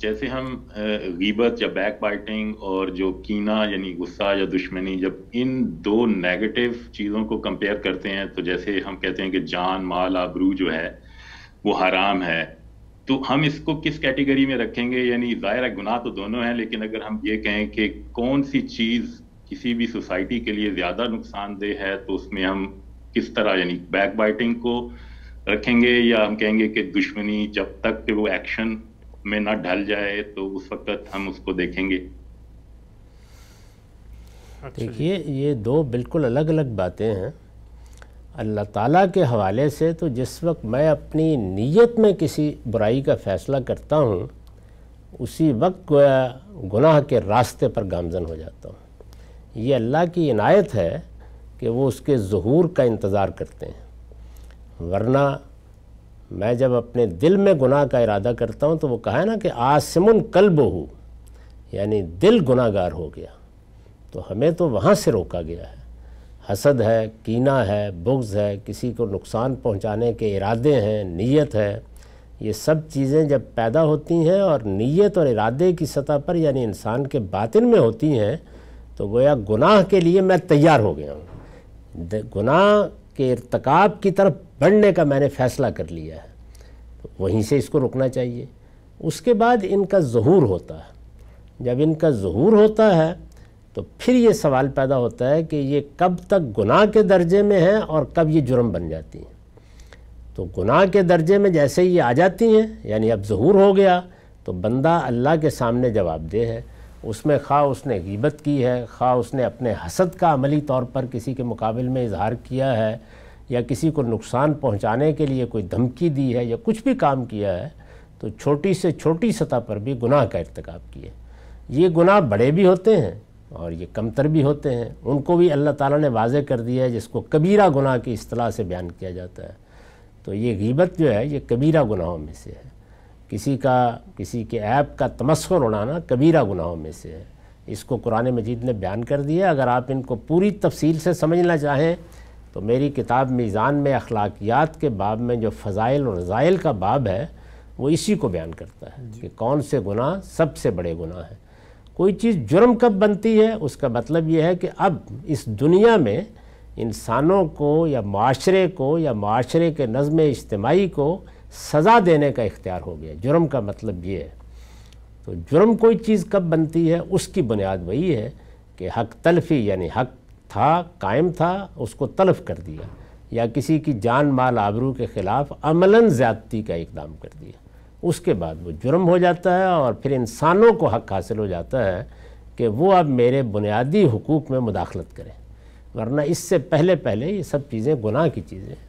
जैसे हम गीबत या बैक बाइटिंग और जो कीना यानी गुस्सा या दुश्मनी जब इन दो नेगेटिव चीज़ों को कंपेयर करते हैं तो जैसे हम कहते हैं कि जान माल आबरू जो है वो हराम है तो हम इसको किस कैटेगरी में रखेंगे यानी ज़ाहिर गुनाह तो दोनों हैं लेकिन अगर हम ये कहें कि कौन सी चीज़ किसी भी सोसाइटी के लिए ज़्यादा नुकसानदेह है तो उसमें हम किस तरह यानी बैक बाइटिंग को रखेंगे या हम कहेंगे कि दुश्मनी जब तक कि वो एक्शन में ना ढल जाए तो उस वक्त हम उसको देखेंगे अच्छा देखिए ये दो बिल्कुल अलग अलग बातें हैं अल्लाह ताला के हवाले से तो जिस वक्त मैं अपनी नीयत में किसी बुराई का फ़ैसला करता हूँ उसी वक्त गोया गुनाह के रास्ते पर गामजन हो जाता हूँ ये अल्लाह की इनायत है कि वो उसके जहूर का इंतज़ार करते हैं वरना मैं जब अपने दिल में गुनाह का इरादा करता हूँ तो वो कहा है ना कि आसमुन कल्ब हो यानी दिल गुनागार हो गया तो हमें तो वहाँ से रोका गया है हसद है कीना है बुग्ज़ है किसी को नुकसान पहुँचाने के इरादे हैं नीयत है ये सब चीज़ें जब पैदा होती हैं और नीयत और इरादे की सतह पर यानी इंसान के बातिन में होती हैं तो गोया गुनाह के लिए मैं तैयार हो गया हूँ गुनाह के इरतकब की तरफ बढ़ने का मैंने फ़ैसला कर लिया है तो वहीं से इसको रुकना चाहिए उसके बाद इनका जहूर होता है जब इनका जहूर होता है तो फिर ये सवाल पैदा होता है कि ये कब तक गुनाह के दर्जे में हैं और कब ये जुर्म बन जाती हैं तो गुनाह के दर्जे में जैसे ही आ जाती हैं यानी अब ज़हूर हो गया तो बंदा अल्लाह के सामने जवाबदेह है उसमें खा उसने गीबत की है खा उसने अपने हसद का अमली तौर पर किसी के मुकाबल में इजहार किया है या किसी को नुकसान पहुंचाने के लिए कोई धमकी दी है या कुछ भी काम किया है तो छोटी से छोटी सतह पर भी गुनाह का इरतकब किया ये गुनाह बड़े भी होते हैं और ये कमतर भी होते हैं उनको भी अल्लाह ताला ने वाजे कर दिया है जिसको कबीरा गुनाह की अतलाह से बयान किया जाता है तो ये गिबत जो है ये कबीरा गुनाहों में से है किसी का किसी के ऐप का तमस्कर उड़ाना कबीरा गुनाहों में से है इसको कुरान मजीद ने बयान कर दिया अगर आप इनको पूरी तफसील से समझना चाहें तो मेरी किताब मीज़ान में अखलाकियात के बाब में जो फ़ज़ाइल और रज़ाइल का बाब है वो इसी को बयान करता है कि कौन से गुनाह सबसे बड़े गुनाह हैं कोई चीज़ जुर्म कब बनती है उसका मतलब ये है कि अब इस दुनिया में इंसानों को या माशरे को या माशरे के नज़म इज्तमाही को सज़ा देने का इख्तियार हो गया जुर्म का मतलब ये है तो जुर्म कोई चीज़ कब बनती है उसकी बुनियाद वही है कि हक तलफी यानी हक था कायम था उसको तलफ कर दिया या किसी की जान माल आबरू के ख़िलाफ़ अमलन ज़्यादती का इकदाम कर दिया उसके बाद वो जुर्म हो जाता है और फिर इंसानों को हक हासिल हो जाता है कि वो अब मेरे बुनियादी हकूक़ में मुदाखलत करें वरना इससे पहले पहले ये सब चीज़ें गुनाह की चीज़ें हैं